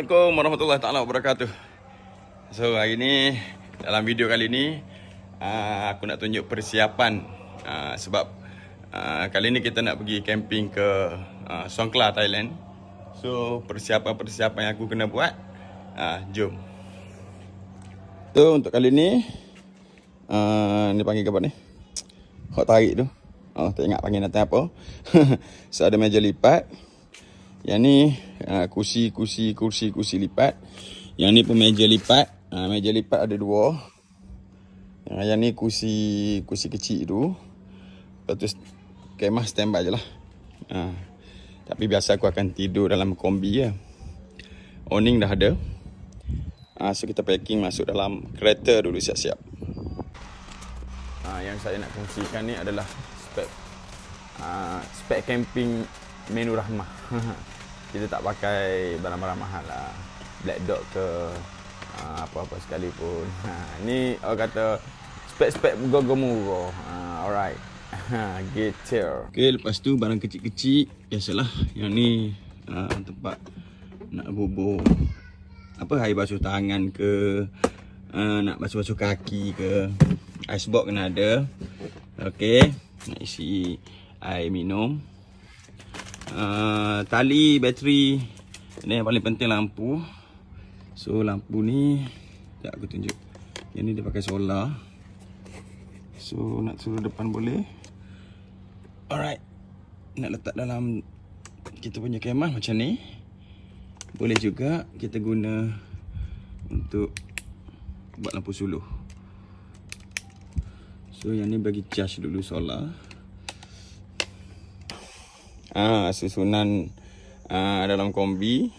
Assalamualaikum warahmatullahi taala wabarakatuh. So hari ni dalam video kali ni ah, aku nak tunjuk persiapan ah, sebab ah, kali ni kita nak pergi camping ke Songkla Thailand. So persiapan-persiapan yang aku kena buat. jom. So untuk kali ni a ni panggil apa ni? Hot tarik tu. Oh tak ingat panggil nanti apa. so ada meja lipat. Yang ni kursi-kursi uh, ah, kursi-kursi lipat. Yang ni pun meja lipat. Ah, meja lipat ada dua. Uh, yang ni kursi kursi kecil tu. Lepas tu kemah standby je lah. tapi biasa aku akan tidur dalam kombi je. Awning dah ada. Uh, so kita packing masuk dalam kereta dulu siap-siap. yang saya nak kongsikan ni adalah spek uh, spek camping menu rahmah kita tak pakai barang-barang mahal lah black dot ke ah, apa-apa sekalipun ha, ni orang kata spek-spek gogomuro ha, alright ha, get here ok lepas tu barang kecil-kecil biasalah yang ni uh, tempat nak bubur apa air basuh tangan ke uh, nak basuh-basuh kaki ke icebox kena ada ok nak isi air minum Ah, tali bateri ni yang paling penting lampu so lampu ni tak aku tunjuk yang ni dia pakai solar so nak suruh depan boleh alright nak letak dalam kita punya kemah macam ni boleh juga kita guna untuk buat lampu suluh so yang ni bagi charge dulu solar ha, susunan ha, dalam kombi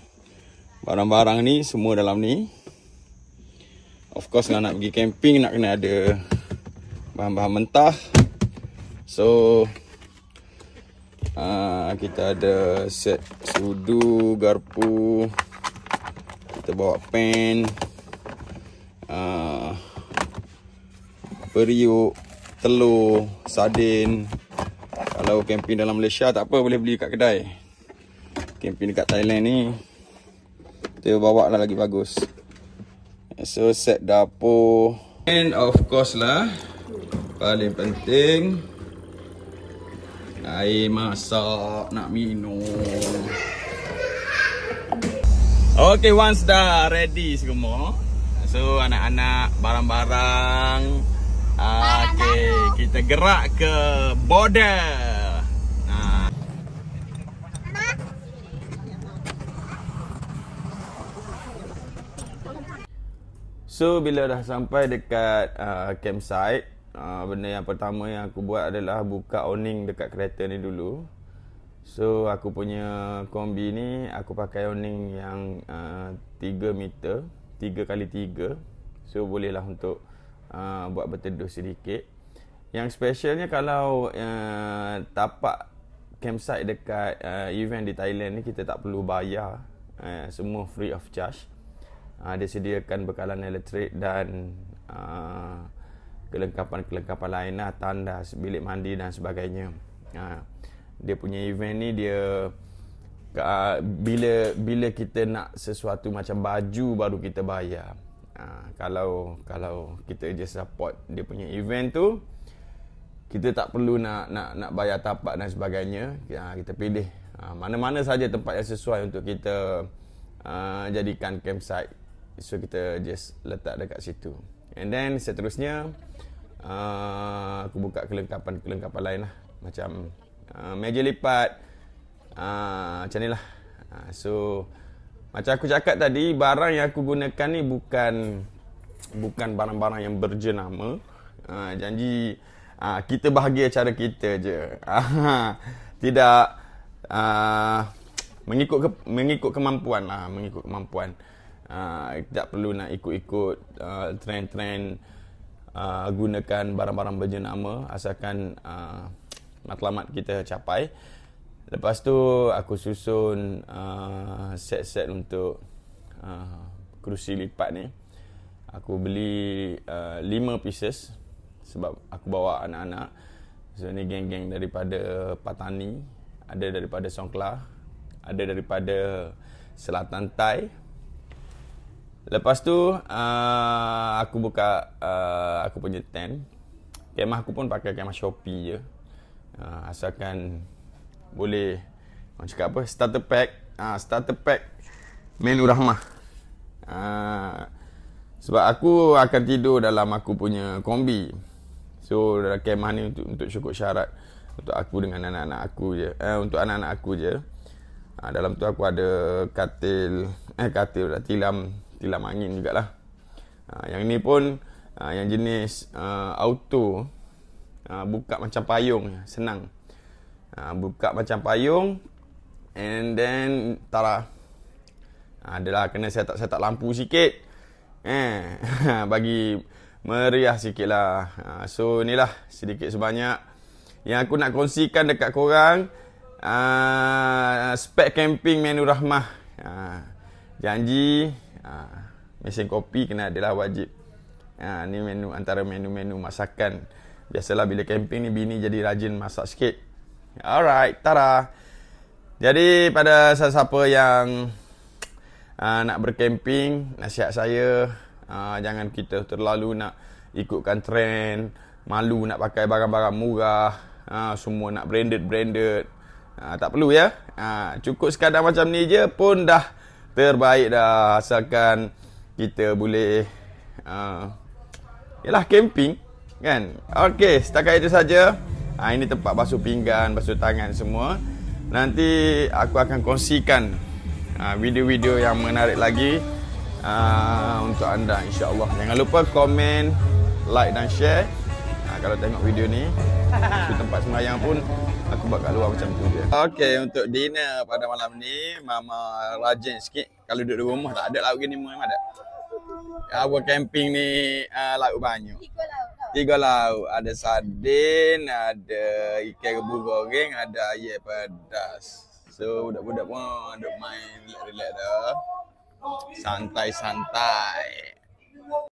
barang-barang ni semua dalam ni of course kalau nak pergi camping nak kena ada bahan-bahan mentah so ha, kita ada set sudu garpu kita bawa pen ha, periuk telur sardin Tahu camping dalam Malaysia tak apa boleh beli kat kedai camping dekat Thailand ni dia bawa lah lagi bagus so set dapur and of course lah paling penting air masak nak minum ok once dah ready semua so anak-anak barang-barang ah, Okay, kita gerak ke border. So bila dah sampai dekat uh, campsite uh, Benda yang pertama yang aku buat adalah Buka awning dekat kereta ni dulu So aku punya kombi ni Aku pakai awning yang uh, 3 meter 3 kali 3 So bolehlah untuk uh, buat berteduh sedikit Yang specialnya kalau uh, tapak campsite dekat uh, event di Thailand ni Kita tak perlu bayar uh, Semua free of charge uh, dia sediakan bekalan elektrik dan ah, kelengkapan-kelengkapan uh, lain lah tandas, bilik mandi dan sebagainya uh, dia punya event ni dia uh, bila bila kita nak sesuatu macam baju baru kita bayar uh, kalau kalau kita je support dia punya event tu kita tak perlu nak nak nak bayar tapak dan sebagainya uh, kita pilih mana-mana saja tempat yang sesuai untuk kita uh, jadikan campsite So kita just letak dekat situ And then seterusnya uh, Aku buka kelengkapan-kelengkapan lain lah Macam uh, meja lipat uh, Macam ni lah uh, So Macam aku cakap tadi Barang yang aku gunakan ni bukan Bukan barang-barang yang berjenama uh, Janji uh, Kita bahagia cara kita je uh, Tidak uh, mengikut, ke, mengikut kemampuan lah Mengikut kemampuan uh, ha, tak perlu nak ikut-ikut uh, trend-trend uh, gunakan barang-barang berjenama asalkan uh, matlamat kita capai lepas tu aku susun uh, set-set untuk uh, kerusi lipat ni aku beli uh, pieces sebab aku bawa anak-anak so ni geng-geng daripada Patani ada daripada Songkla ada daripada Selatan Thai Lepas tu uh, aku buka uh, aku punya tent. Kemah aku pun pakai kemah Shopee je. Uh, asalkan boleh orang cakap apa starter pack, uh, starter pack menu rahmah. Uh, sebab aku akan tidur dalam aku punya kombi. So dalam kemah ni untuk untuk syukur syarat untuk aku dengan anak-anak aku je. Eh untuk anak-anak aku je. Uh, dalam tu aku ada katil, eh katil lah, tilam tilam angin lah. ha, Yang ni pun ha, Yang jenis uh, auto ha, Buka macam payung Senang ha, Buka macam payung And then Tara ha, Adalah kena saya tak set up lampu sikit eh, Bagi Meriah sikit lah ha, So ni lah Sedikit sebanyak Yang aku nak kongsikan dekat korang uh, Spek camping Menu Rahmah uh, ha, Janji ha, Mesin kopi kena adalah wajib ha, Ni menu antara menu-menu masakan Biasalah bila camping ni bini jadi rajin masak sikit Alright, tara Jadi pada sesiapa yang uh, Nak berkemping Nasihat saya uh, Jangan kita terlalu nak ikutkan trend Malu nak pakai barang-barang murah uh, Semua nak branded-branded uh, Tak perlu ya uh, Cukup sekadar macam ni je pun dah terbaik dah asalkan kita boleh ialah ah, uh, camping kan okey setakat itu saja ha, ini tempat basuh pinggan basuh tangan semua nanti aku akan kongsikan uh, video-video yang menarik lagi uh, untuk anda insyaallah jangan lupa komen like dan share kalau tengok video ni Di tempat semayang pun Aku buat kat luar macam tu dia. Okay untuk dinner pada malam ni Mama rajin sikit Kalau duduk di rumah tak ada lauk gini memang ada Awal camping ni uh, lauk banyak Tiga lauk Ada sardin Ada ikan rebu goreng Ada ayam pedas So budak-budak pun duduk main relax-relax dah Santai-santai